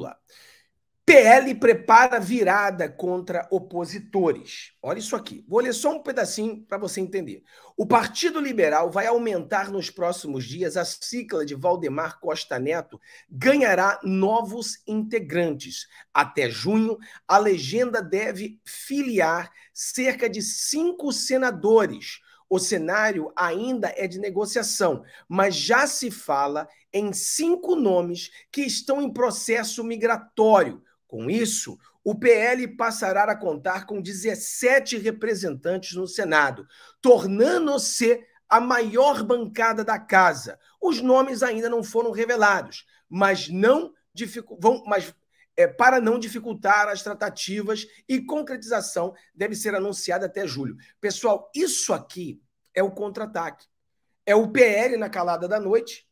lá. PL prepara virada contra opositores. Olha isso aqui. Vou ler só um pedacinho para você entender. O Partido Liberal vai aumentar nos próximos dias a cicla de Valdemar Costa Neto, ganhará novos integrantes. Até junho, a legenda deve filiar cerca de cinco senadores o cenário ainda é de negociação, mas já se fala em cinco nomes que estão em processo migratório. Com isso, o PL passará a contar com 17 representantes no Senado, tornando-se a maior bancada da casa. Os nomes ainda não foram revelados, mas não dificu vão, mas é, para não dificultar as tratativas e concretização deve ser anunciada até julho. Pessoal, isso aqui é o contra-ataque. É o PL na calada da noite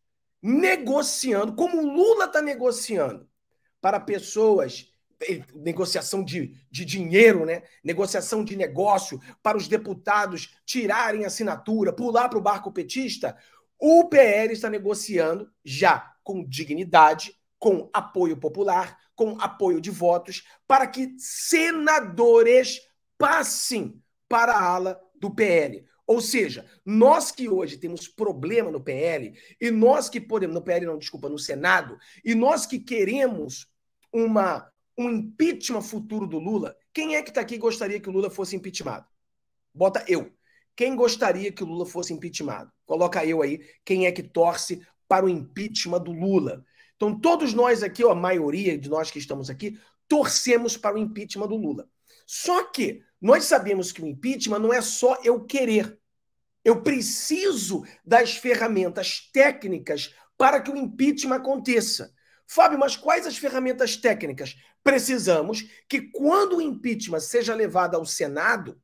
negociando, como o Lula está negociando para pessoas eh, negociação de, de dinheiro, né? negociação de negócio, para os deputados tirarem assinatura, pular para o barco petista, o PL está negociando já com dignidade, com apoio popular, com apoio de votos, para que senadores passem para a ala do PL. Ou seja, nós que hoje temos problema no PL, e nós que podemos, no PL não, desculpa, no Senado, e nós que queremos uma, um impeachment futuro do Lula, quem é que está aqui e gostaria que o Lula fosse impeachmentado? Bota eu. Quem gostaria que o Lula fosse impeachmentado? Coloca eu aí, quem é que torce para o impeachment do Lula? Então, todos nós aqui, a maioria de nós que estamos aqui, torcemos para o impeachment do Lula. Só que nós sabemos que o impeachment não é só eu querer. Eu preciso das ferramentas técnicas para que o impeachment aconteça. Fábio, mas quais as ferramentas técnicas? Precisamos que, quando o impeachment seja levado ao Senado,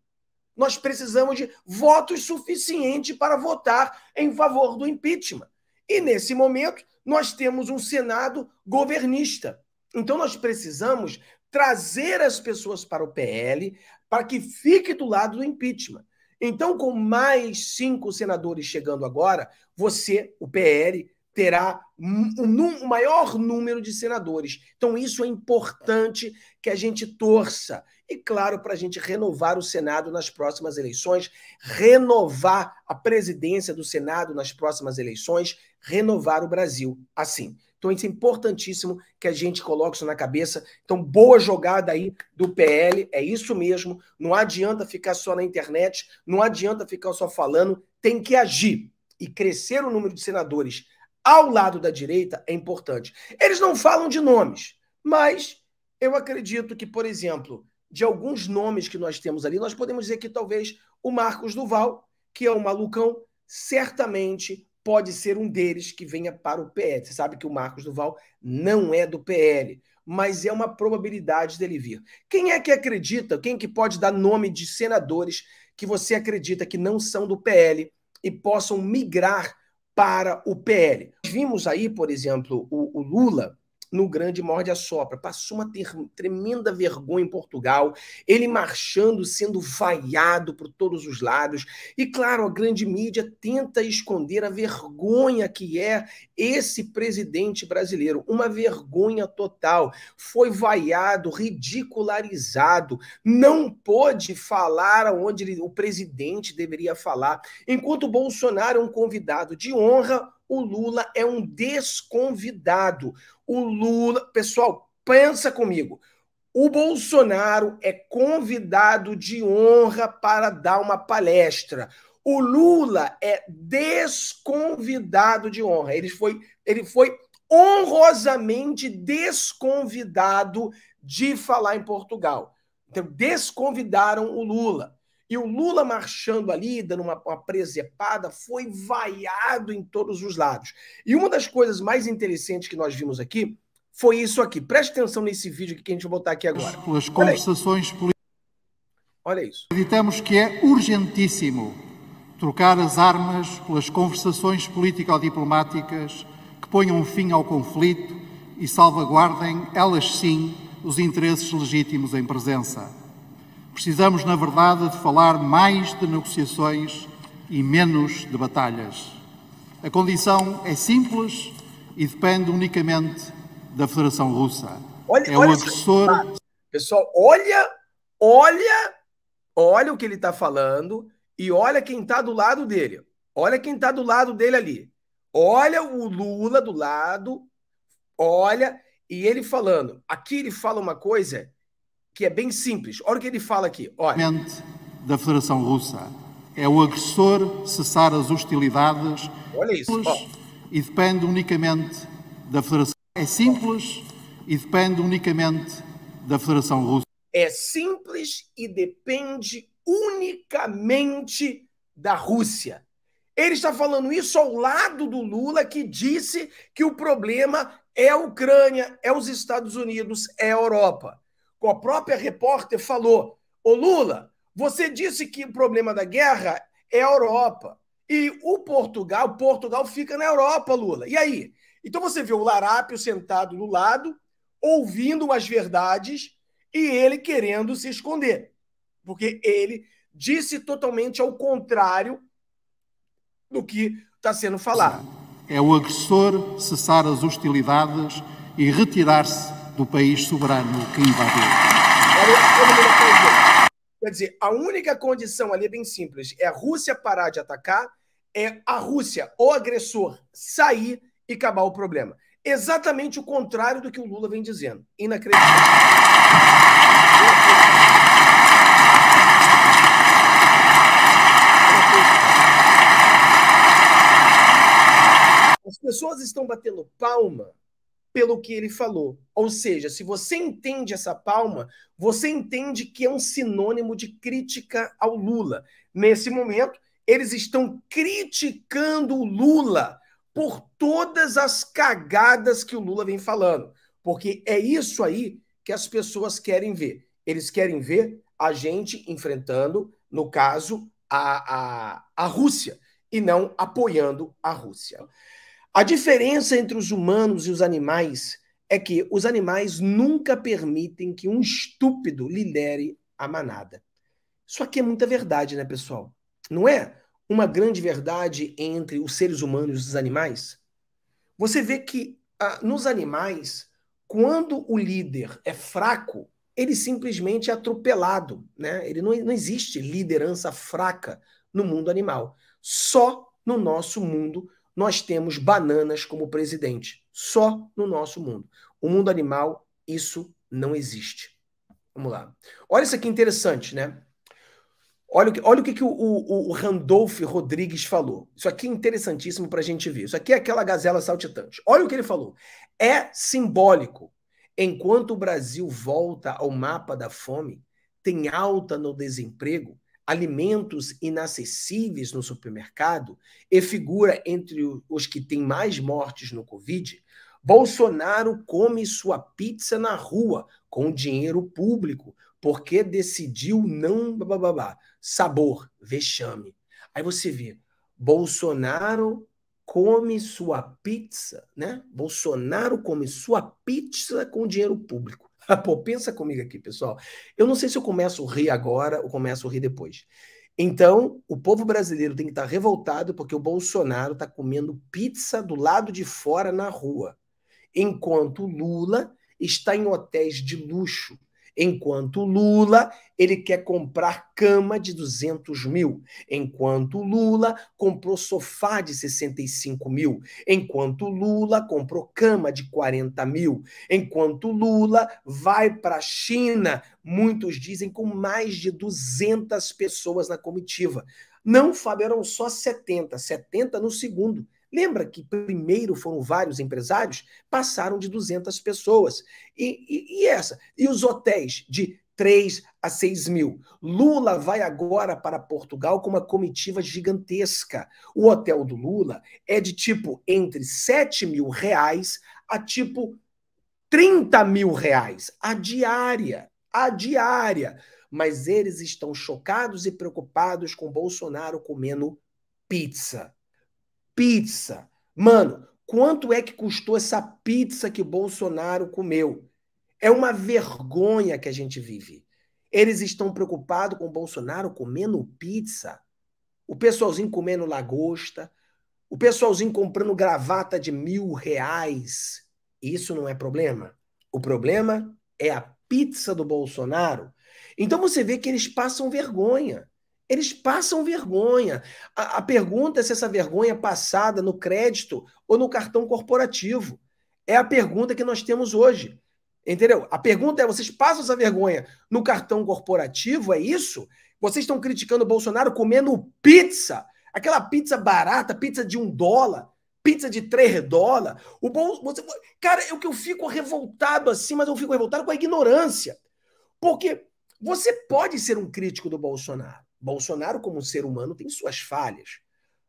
nós precisamos de votos suficientes para votar em favor do impeachment. E, nesse momento, nós temos um Senado governista. Então, nós precisamos trazer as pessoas para o PL para que fique do lado do impeachment. Então, com mais cinco senadores chegando agora, você, o PL, terá o maior número de senadores. Então, isso é importante que a gente torça. E, claro, para a gente renovar o Senado nas próximas eleições, renovar a presidência do Senado nas próximas eleições, renovar o Brasil assim. Então isso é importantíssimo que a gente coloque isso na cabeça. Então, boa jogada aí do PL, é isso mesmo. Não adianta ficar só na internet, não adianta ficar só falando, tem que agir. E crescer o número de senadores ao lado da direita é importante. Eles não falam de nomes, mas eu acredito que, por exemplo, de alguns nomes que nós temos ali, nós podemos dizer que talvez o Marcos Duval, que é um malucão, certamente pode ser um deles que venha para o PL. Você sabe que o Marcos Duval não é do PL, mas é uma probabilidade dele vir. Quem é que acredita? Quem que pode dar nome de senadores que você acredita que não são do PL e possam migrar para o PL? vimos aí, por exemplo, o, o Lula no grande morde a sopra. Passou uma tremenda vergonha em Portugal, ele marchando, sendo vaiado por todos os lados. E claro, a grande mídia tenta esconder a vergonha que é esse presidente brasileiro, uma vergonha total. Foi vaiado, ridicularizado, não pôde falar onde ele, o presidente deveria falar. Enquanto Bolsonaro é um convidado de honra, o Lula é um desconvidado. O Lula, pessoal, pensa comigo. O Bolsonaro é convidado de honra para dar uma palestra. O Lula é desconvidado de honra. Ele foi, ele foi honrosamente desconvidado de falar em Portugal. Então, desconvidaram o Lula. E o Lula marchando ali, dando uma, uma presepada, foi vaiado em todos os lados. E uma das coisas mais interessantes que nós vimos aqui foi isso aqui. Preste atenção nesse vídeo que a gente vai botar aqui agora. As conversações políticas. Olha isso. Acreditamos que é urgentíssimo trocar as armas pelas conversações político-diplomáticas que ponham fim ao conflito e salvaguardem, elas sim, os interesses legítimos em presença. Precisamos, na verdade, de falar mais de negociações e menos de batalhas. A condição é simples e depende unicamente da Federação Russa. Olha, é olha o agressor. Pessoal, olha, olha, olha o que ele está falando e olha quem está do lado dele. Olha quem está do lado dele ali. Olha o Lula do lado, olha, e ele falando. Aqui ele fala uma coisa que é bem simples. Olha o que ele fala aqui. Olha. Da Federação Russa é o agressor cessar as hostilidades. Olha isso. Ó. E depende unicamente da Federação. É simples e depende unicamente da Federação Russa. É simples e depende unicamente da Rússia. Ele está falando isso ao lado do Lula, que disse que o problema é a Ucrânia, é os Estados Unidos, é a Europa com a própria repórter, falou: Ô Lula, você disse que o problema da guerra é a Europa. E o Portugal, Portugal fica na Europa, Lula. E aí? Então você vê o Larápio sentado do lado, ouvindo as verdades e ele querendo se esconder. Porque ele disse totalmente ao contrário do que está sendo falado. É o agressor cessar as hostilidades e retirar-se do país soberano que invadiu. Quer dizer, a única condição ali é bem simples: é a Rússia parar de atacar, é a Rússia, o agressor, sair e acabar o problema. Exatamente o contrário do que o Lula vem dizendo. Inacreditável. As pessoas estão batendo palma pelo que ele falou. Ou seja, se você entende essa palma, você entende que é um sinônimo de crítica ao Lula. Nesse momento, eles estão criticando o Lula por todas as cagadas que o Lula vem falando, porque é isso aí que as pessoas querem ver. Eles querem ver a gente enfrentando, no caso, a, a, a Rússia, e não apoiando a Rússia. A diferença entre os humanos e os animais é que os animais nunca permitem que um estúpido lidere a manada. Isso aqui é muita verdade, né, pessoal? Não é uma grande verdade entre os seres humanos e os animais? Você vê que ah, nos animais, quando o líder é fraco, ele simplesmente é atropelado, né? Ele não, não existe liderança fraca no mundo animal. Só no nosso mundo nós temos bananas como presidente. Só no nosso mundo. O mundo animal, isso não existe. Vamos lá. Olha isso aqui interessante, né? Olha, olha o que, que o, o, o Randolph Rodrigues falou. Isso aqui é interessantíssimo para a gente ver. Isso aqui é aquela gazela saltitante. Olha o que ele falou. É simbólico. Enquanto o Brasil volta ao mapa da fome, tem alta no desemprego, alimentos inacessíveis no supermercado e figura entre os que têm mais mortes no Covid, Bolsonaro come sua pizza na rua com dinheiro público porque decidiu não babá sabor, vexame. Aí você vê, Bolsonaro come sua pizza, né? Bolsonaro come sua pizza com dinheiro público. Ah, pô, pensa comigo aqui, pessoal. Eu não sei se eu começo a rir agora ou começo a rir depois. Então, o povo brasileiro tem que estar revoltado porque o Bolsonaro está comendo pizza do lado de fora na rua, enquanto o Lula está em hotéis de luxo, Enquanto Lula, ele quer comprar cama de 200 mil. Enquanto Lula comprou sofá de 65 mil. Enquanto Lula comprou cama de 40 mil. Enquanto Lula vai para a China, muitos dizem com mais de 200 pessoas na comitiva. Não, Fábio, eram só 70. 70 no segundo. Lembra que primeiro foram vários empresários, passaram de 200 pessoas. E, e, e essa? E os hotéis de 3 a 6 mil. Lula vai agora para Portugal com uma comitiva gigantesca. O hotel do Lula é de tipo entre 7 mil reais a tipo 30 mil reais a diária. A diária. Mas eles estão chocados e preocupados com Bolsonaro comendo pizza. Pizza. Mano, quanto é que custou essa pizza que Bolsonaro comeu? É uma vergonha que a gente vive. Eles estão preocupados com o Bolsonaro comendo pizza, o pessoalzinho comendo lagosta, o pessoalzinho comprando gravata de mil reais. Isso não é problema. O problema é a pizza do Bolsonaro. Então você vê que eles passam vergonha. Eles passam vergonha. A, a pergunta é se essa vergonha é passada no crédito ou no cartão corporativo. É a pergunta que nós temos hoje. Entendeu? A pergunta é: vocês passam essa vergonha no cartão corporativo? É isso? Vocês estão criticando o Bolsonaro comendo pizza, aquela pizza barata, pizza de um dólar, pizza de três dólares. O bom, você, cara, eu é que eu fico revoltado assim, mas eu fico revoltado com a ignorância. Porque você pode ser um crítico do Bolsonaro. Bolsonaro, como ser humano, tem suas falhas.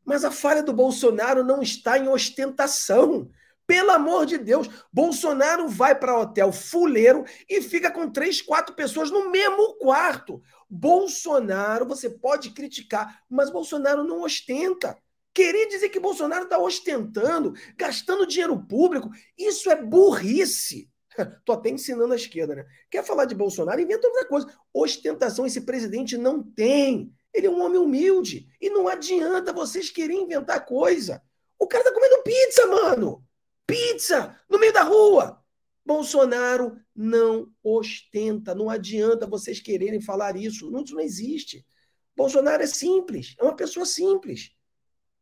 Mas a falha do Bolsonaro não está em ostentação. Pelo amor de Deus, Bolsonaro vai para hotel fuleiro e fica com três, quatro pessoas no mesmo quarto. Bolsonaro, você pode criticar, mas Bolsonaro não ostenta. Querer dizer que Bolsonaro está ostentando, gastando dinheiro público, isso é burrice. Tô até ensinando a esquerda, né? Quer falar de Bolsonaro? Inventa outra coisa. Ostentação esse presidente não tem. Ele é um homem humilde. E não adianta vocês quererem inventar coisa. O cara tá comendo pizza, mano. Pizza no meio da rua. Bolsonaro não ostenta. Não adianta vocês quererem falar isso. Isso não existe. Bolsonaro é simples. É uma pessoa simples.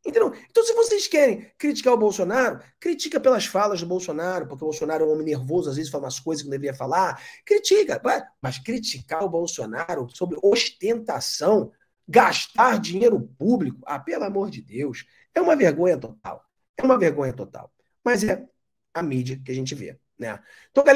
Entendeu? Então, se vocês querem criticar o Bolsonaro, critica pelas falas do Bolsonaro, porque o Bolsonaro é um homem nervoso, às vezes fala umas coisas que não deveria falar. Critica, mas criticar o Bolsonaro sobre ostentação, gastar dinheiro público, ah, pelo amor de Deus, é uma vergonha total. É uma vergonha total. Mas é a mídia que a gente vê. Né? Então, galera,